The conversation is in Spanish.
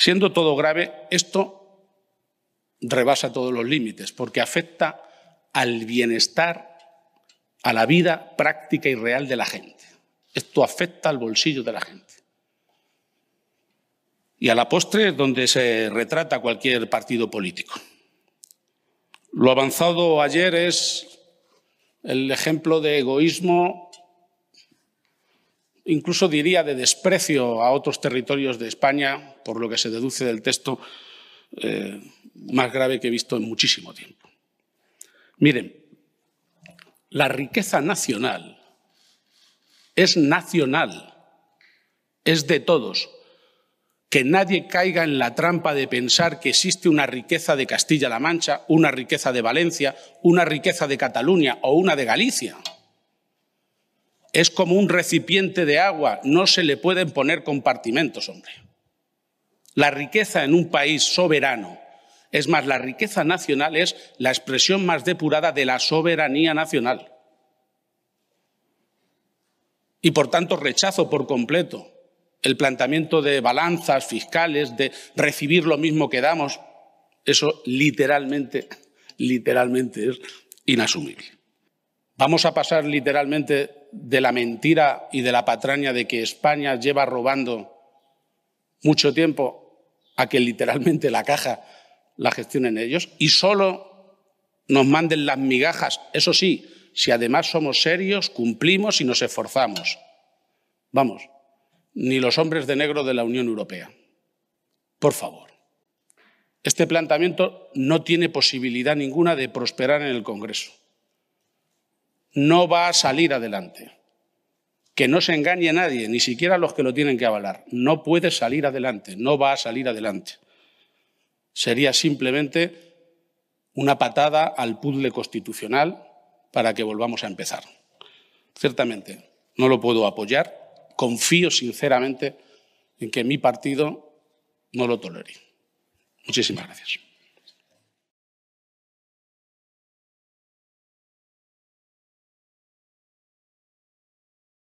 Siendo todo grave, esto rebasa todos los límites porque afecta al bienestar, a la vida práctica y real de la gente. Esto afecta al bolsillo de la gente. Y a la postre es donde se retrata cualquier partido político. Lo avanzado ayer es el ejemplo de egoísmo incluso diría de desprecio a otros territorios de España, por lo que se deduce del texto eh, más grave que he visto en muchísimo tiempo. Miren, la riqueza nacional es nacional, es de todos. Que nadie caiga en la trampa de pensar que existe una riqueza de Castilla-La Mancha, una riqueza de Valencia, una riqueza de Cataluña o una de Galicia es como un recipiente de agua, no se le pueden poner compartimentos, hombre. La riqueza en un país soberano, es más, la riqueza nacional es la expresión más depurada de la soberanía nacional. Y por tanto rechazo por completo el planteamiento de balanzas fiscales, de recibir lo mismo que damos. Eso literalmente, literalmente es inasumible. Vamos a pasar literalmente de la mentira y de la patraña de que España lleva robando mucho tiempo a que literalmente la caja la gestionen ellos y solo nos manden las migajas. Eso sí, si además somos serios, cumplimos y nos esforzamos. Vamos, ni los hombres de negro de la Unión Europea. Por favor. Este planteamiento no tiene posibilidad ninguna de prosperar en el Congreso no va a salir adelante. Que no se engañe nadie, ni siquiera los que lo tienen que avalar. No puede salir adelante, no va a salir adelante. Sería simplemente una patada al puzzle constitucional para que volvamos a empezar. Ciertamente, no lo puedo apoyar. Confío sinceramente en que mi partido no lo tolere. Muchísimas gracias.